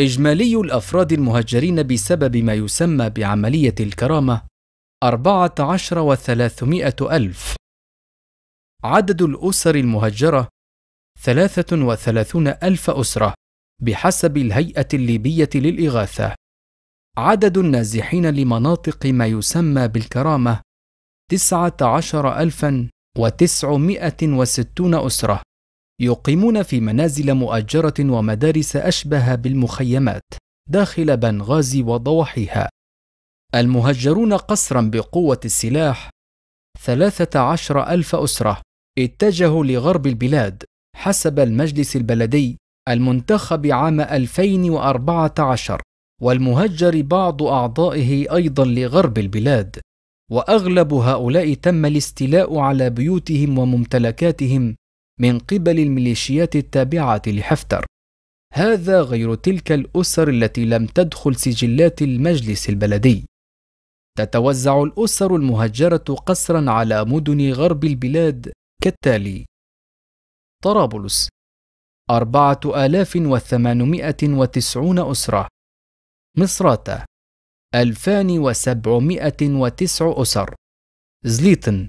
إجمالي الأفراد المهجرين بسبب ما يسمى بعملية الكرامة أربعة عشر وثلاثمائة ألف عدد الأسر المهجرة ثلاثة وثلاثون ألف أسرة بحسب الهيئة الليبية للإغاثة عدد النازحين لمناطق ما يسمى بالكرامة تسعة عشر ألفا وتسعمائة وستون أسرة يقيمون في منازل مؤجرة ومدارس أشبه بالمخيمات داخل بنغازي وضواحيها. المهجرون قصرا بقوة السلاح عشر ألف أسرة اتجهوا لغرب البلاد حسب المجلس البلدي المنتخب عام 2014 والمهجر بعض أعضائه أيضا لغرب البلاد وأغلب هؤلاء تم الاستيلاء على بيوتهم وممتلكاتهم من قبل الميليشيات التابعة لحفتر هذا غير تلك الأسر التي لم تدخل سجلات المجلس البلدي تتوزع الأسر المهجرة قسرا على مدن غرب البلاد كالتالي طرابلس أربعة آلاف وثمانمائة وتسعون أسرة مصراتة ألفان وسبعمائة وتسع أسر زليطن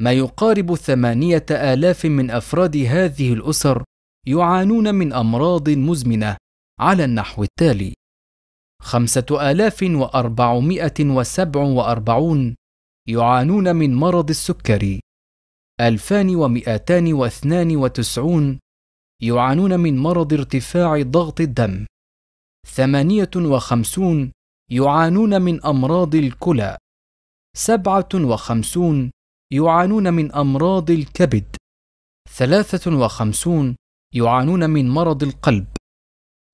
ما يقارب ثمانية آلاف من أفراد هذه الأسر يعانون من أمراض مزمنة على النحو التالي: خمسة آلاف وأربعمائة وسبع وأربعون يعانون من مرض السكري، ألفان ومئتان واثنان وتسعون يعانون من مرض ارتفاع ضغط الدم، ثمانية وخمسون يعانون من أمراض الكلى، سبعة وخمسون يعانون من أمراض الكبد 53 يعانون من مرض القلب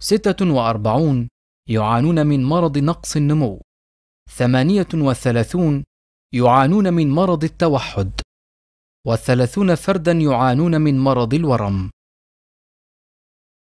46 يعانون من مرض نقص النمو 38 يعانون من مرض التوحد و30 فردا يعانون من مرض الورم